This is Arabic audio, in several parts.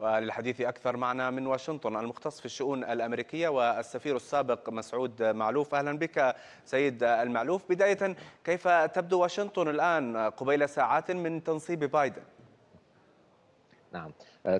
وللحديث أكثر معنا من واشنطن المختص في الشؤون الأمريكية والسفير السابق مسعود معلوف أهلا بك سيد المعلوف بداية كيف تبدو واشنطن الآن قبيل ساعات من تنصيب بايدن نعم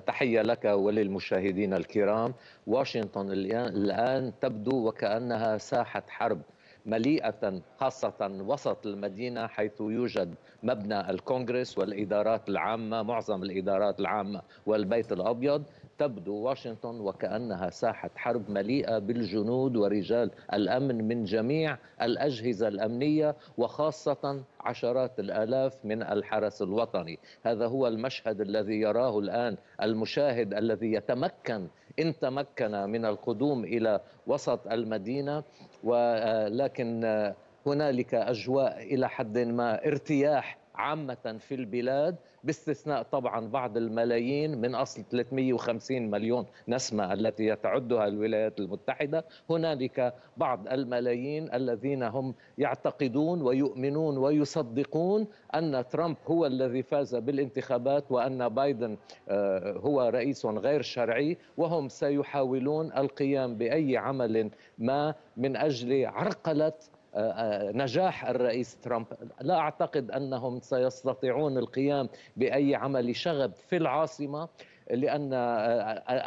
تحية لك وللمشاهدين الكرام واشنطن الآن تبدو وكأنها ساحة حرب مليئه خاصه وسط المدينه حيث يوجد مبنى الكونغرس والادارات العامه معظم الادارات العامه والبيت الابيض تبدو واشنطن وكأنها ساحة حرب مليئة بالجنود ورجال الأمن من جميع الأجهزة الأمنية وخاصة عشرات الآلاف من الحرس الوطني هذا هو المشهد الذي يراه الآن المشاهد الذي يتمكن إن تمكن من القدوم إلى وسط المدينة ولكن آه، آه، هنالك أجواء إلى حد ما ارتياح عامة في البلاد باستثناء طبعا بعض الملايين من أصل 350 مليون نسمة التي يتعدها الولايات المتحدة هنالك بعض الملايين الذين هم يعتقدون ويؤمنون ويصدقون أن ترامب هو الذي فاز بالانتخابات وأن بايدن آه، هو رئيس غير شرعي وهم سيحاولون القيام بأي عمل ما من أجل عرقلة نجاح الرئيس ترامب لا أعتقد أنهم سيستطيعون القيام بأي عمل شغب في العاصمة لأن آه،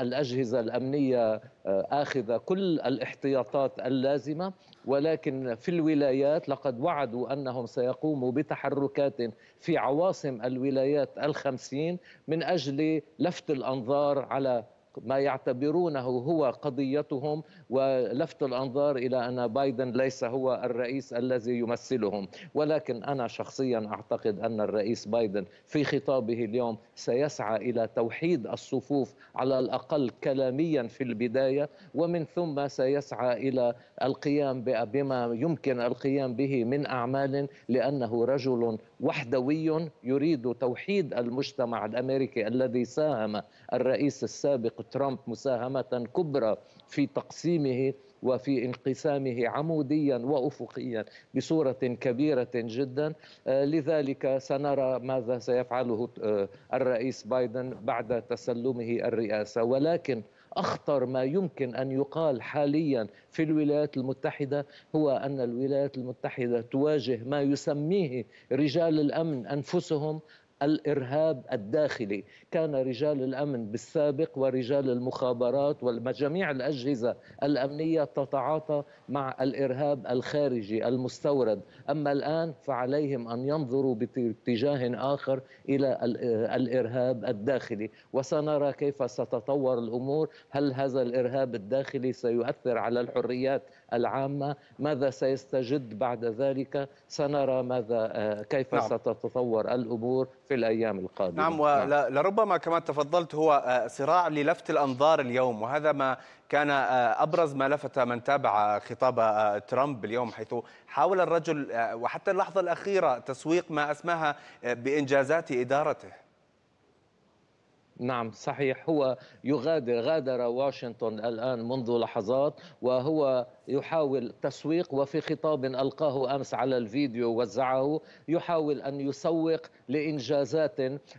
الأجهزة الأمنية آه، آخذة كل الاحتياطات اللازمة ولكن في الولايات لقد وعدوا أنهم سيقوموا بتحركات في عواصم الولايات الخمسين من أجل لفت الأنظار على ما يعتبرونه هو قضيتهم ولفت الانظار الى ان بايدن ليس هو الرئيس الذي يمثلهم ولكن انا شخصيا اعتقد ان الرئيس بايدن في خطابه اليوم سيسعى الى توحيد الصفوف على الاقل كلاميا في البدايه ومن ثم سيسعى الى القيام بما يمكن القيام به من اعمال لانه رجل وحدوي يريد توحيد المجتمع الامريكي الذي ساهم الرئيس السابق ترامب مساهمه كبرى في تقسيمه وفي انقسامه عموديا وافقيا بصوره كبيره جدا آه، لذلك سنرى ماذا سيفعله آه، الرئيس بايدن بعد تسلمه الرئاسه ولكن اخطر ما يمكن ان يقال حاليا في الولايات المتحده هو ان الولايات المتحده تواجه ما يسميه رجال الامن انفسهم الارهاب الداخلي، كان رجال الامن بالسابق ورجال المخابرات وجميع الاجهزه الامنيه تتعاطى مع الارهاب الخارجي المستورد، اما الان فعليهم ان ينظروا باتجاه اخر الى الارهاب الداخلي، وسنرى كيف ستتطور الامور، هل هذا الارهاب الداخلي سيؤثر على الحريات العامة ماذا سيستجد بعد ذلك سنرى ماذا آه، كيف نعم. ستتطور الأمور في الأيام القادمة نعم ولربما نعم. كما تفضلت هو آه، صراع للفت الأنظار اليوم وهذا ما كان آه، أبرز ما لفت من تابع خطاب ترامب اليوم حيث حاول الرجل وحتى اللحظة الأخيرة تسويق ما أسماها بإنجازات إدارته نعم صحيح هو يغادر غادر واشنطن الآن منذ لحظات وهو يحاول تسويق وفي خطاب ألقاه أمس على الفيديو وزعه يحاول أن يسوق لإنجازات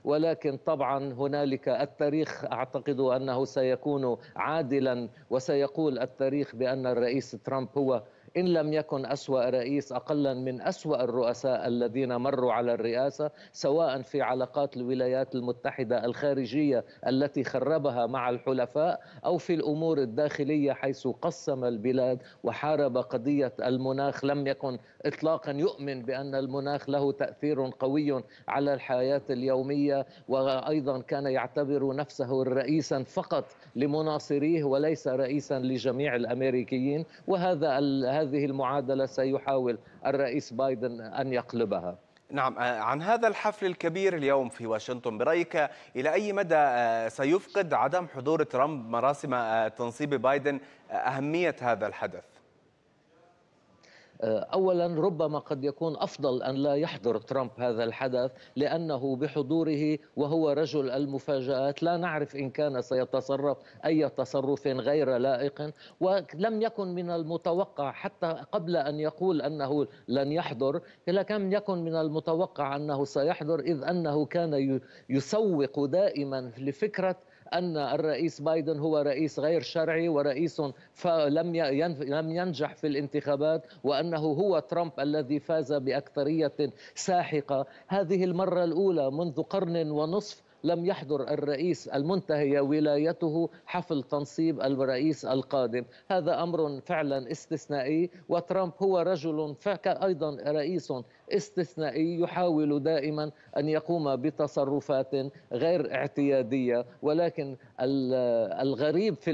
ولكن طبعا هنالك التاريخ أعتقد أنه سيكون عادلا وسيقول التاريخ بأن الرئيس ترامب هو إن لم يكن أسوأ رئيس أقلا من أسوأ الرؤساء الذين مروا على الرئاسة سواء في علاقات الولايات المتحدة الخارجية التي خربها مع الحلفاء أو في الأمور الداخلية حيث قسم البلاد وحارب قضية المناخ لم يكن إطلاقا يؤمن بأن المناخ له تأثير قوي على الحياة اليومية وأيضا كان يعتبر نفسه رئيسا فقط لمناصريه وليس رئيسا لجميع الأمريكيين وهذا هذه المعادلة سيحاول الرئيس بايدن أن يقلبها نعم آه، عن هذا الحفل الكبير اليوم في واشنطن برأيك إلى أي مدى آه، سيفقد عدم حضور ترامب مراسم آه، تنصيب بايدن أهمية هذا الحدث؟ آه، اولا ربما قد يكون افضل ان لا يحضر ترامب هذا الحدث لانه بحضوره وهو رجل المفاجات لا نعرف ان كان سيتصرف اي تصرف غير لائق ولم يكن من المتوقع حتى قبل ان يقول انه لن يحضر لم يكن من المتوقع انه سيحضر اذ انه كان يسوق دائما لفكره ان الرئيس بايدن هو رئيس غير شرعي ورئيس لم لم ينجح في الانتخابات وانه هو ترامب الذي فاز باكثريه ساحقه هذه المره الاولى منذ قرن ونصف لم يحضر الرئيس المنتهي ولايته حفل تنصيب الرئيس القادم هذا أمر فعلا استثنائي وترامب هو رجل ايضا رئيس استثنائي يحاول دائما ان يقوم بتصرفات غير اعتياديه ولكن الغريب في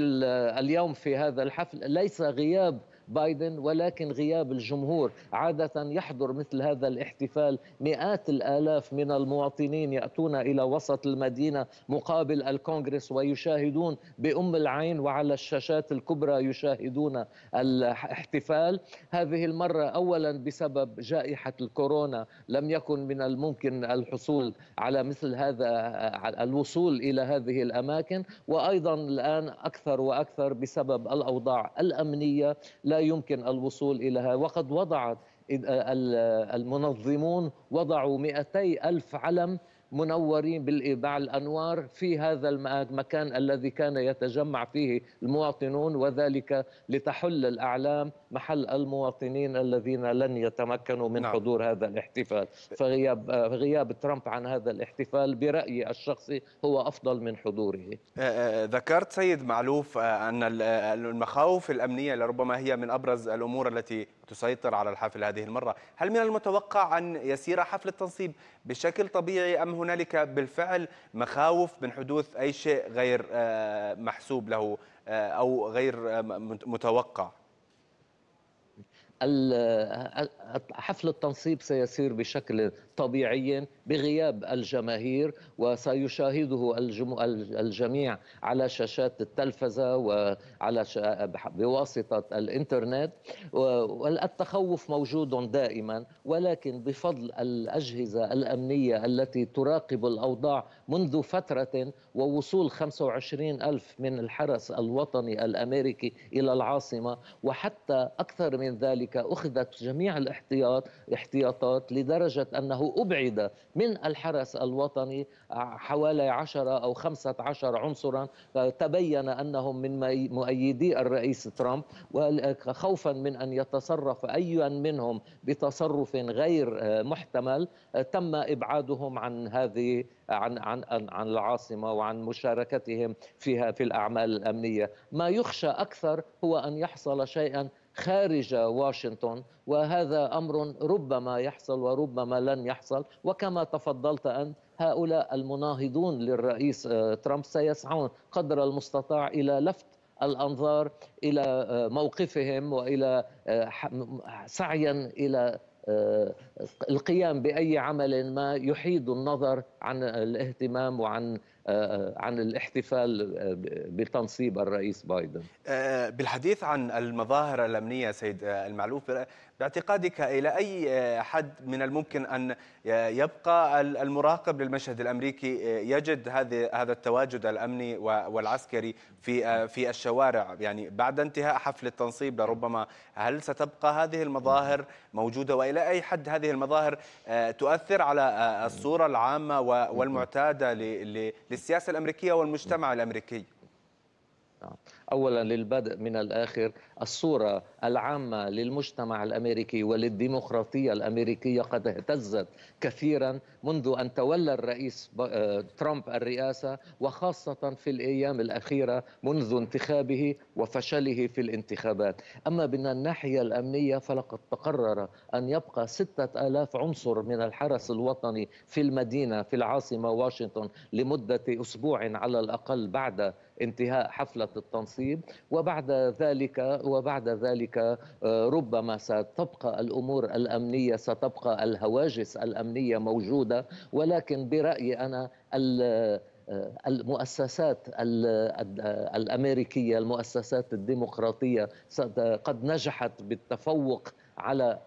اليوم في هذا الحفل ليس غياب بايدن ولكن غياب الجمهور عادة يحضر مثل هذا الاحتفال مئات الآلاف من المواطنين يأتون إلى وسط المدينة مقابل الكونغرس ويشاهدون بأم العين وعلى الشاشات الكبرى يشاهدون الاحتفال هذه المرة أولا بسبب جائحة الكورونا كورونا لم يكن من الممكن الحصول على مثل هذا الوصول الى هذه الاماكن وايضا الان اكثر واكثر بسبب الاوضاع الامنيه لا يمكن الوصول اليها وقد وضعت المنظمون وضعوا 200 ألف علم منورين بالإيباع الأنوار في هذا المكان الذي كان يتجمع فيه المواطنون وذلك لتحل الأعلام محل المواطنين الذين لن يتمكنوا من نعم. حضور هذا الاحتفال فغياب, غياب ترامب عن هذا الاحتفال برأيي الشخصي هو أفضل من حضوره آه، آه، ذكرت سيد معلوف آه، أن المخاوف الأمنية لربما هي من أبرز الأمور التي تسيطر على الحفل هذه المرة هل من المتوقع أن يسير حفل التنصيب بشكل طبيعي أم هنالك بالفعل مخاوف من حدوث أي شيء غير آه، محسوب له آه، أو غير آه، متوقع حفل التنصيب سيسير بشكل طبيعي بغياب الجماهير وسيشاهده الجميع على شاشات التلفزة وعلى بواسطة الإنترنت والتخوف موجود دائما ولكن بفضل الأجهزة الأمنية التي تراقب الأوضاع منذ فترة ووصول 25 ألف من الحرس الوطني الأمريكي إلى العاصمة وحتى أكثر من ذلك ذلك أخذت جميع الاحتياط احتياطات لدرجة أنه أبعد من الحرس الوطني حوالي 10 أو 15 عنصرا تبين أنهم من مؤيدي الرئيس ترامب وخوفا من أن يتصرف أي منهم بتصرف غير محتمل تم إبعادهم عن هذه عن عن عن العاصمه وعن مشاركتهم فيها في الاعمال الامنيه، ما يخشى اكثر هو ان يحصل شيئا خارج واشنطن وهذا امر ربما يحصل وربما لن يحصل وكما تفضلت انت هؤلاء المناهضون للرئيس آه، ترامب سيسعون قدر المستطاع الى لفت الانظار الى آه، موقفهم والى آه، سعيا الى القيام باي عمل ما يحيد النظر عن الاهتمام وعن آه، آه، عن الاحتفال آه، بتنصيب الرئيس بايدن بالحديث عن المظاهر الأمنية سيد المعلوف باعتقادك إلى أي حد من الممكن أن يبقى المراقب للمشهد الأمريكي يجد هذا التواجد الأمني والعسكري في في الشوارع يعني بعد انتهاء حفل التنصيب لربما هل ستبقى هذه المظاهر موجودة وإلى أي حد هذه المظاهر تؤثر على الصورة العامة والمعتادة للسياسه الامريكيه والمجتمع الامريكي نعم. اولا للبدء من الاخر الصوره العامه للمجتمع الامريكي وللديمقراطيه الامريكيه قد اهتزت كثيرا منذ ان تولى الرئيس آه، ترامب الرئاسه وخاصه في الايام الاخيره منذ انتخابه وفشله في الانتخابات اما من الناحيه الامنيه فلقد تقرر ان يبقى ستة آلاف عنصر من الحرس الوطني في المدينة في العاصمة واشنطن لمدة أسبوع على الأقل بعد انتهاء حفلة التنصيب وبعد ذلك وبعد ذلك آه، ربما ستبقى الأمور الأمنية ستبقى الهواجس الأمنية موجودة ولكن برأيي أنا آه، المؤسسات آه، الامريكيه المؤسسات الديمقراطيه قد نجحت بالتفوق على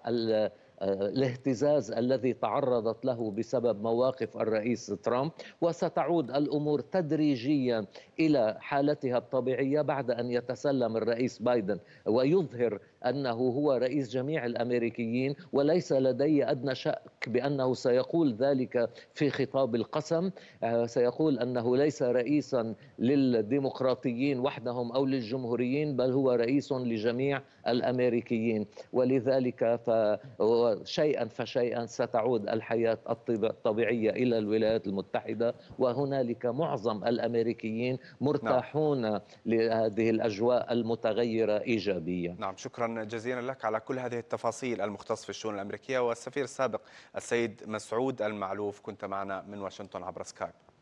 الاهتزاز الذي تعرضت له بسبب مواقف الرئيس ترامب وستعود الامور تدريجيا الى حالتها الطبيعيه بعد ان يتسلم الرئيس بايدن ويظهر انه هو رئيس جميع الامريكيين وليس لدي ادنى شك بانه سيقول ذلك في خطاب القسم آه، سيقول انه ليس رئيسا للديمقراطيين وحدهم او للجمهوريين بل هو رئيس لجميع الامريكيين ولذلك ف وشيئا فشيئا ستعود الحياه الطبيعيه الى الولايات المتحده وهنالك معظم الامريكيين مرتاحون نعم. لهذه الاجواء المتغيره ايجابيا. نعم شكرا جزيلا لك على كل هذه التفاصيل المختص في الشؤون الامريكيه والسفير السابق السيد مسعود المعلوف كنت معنا من واشنطن عبر سكايب.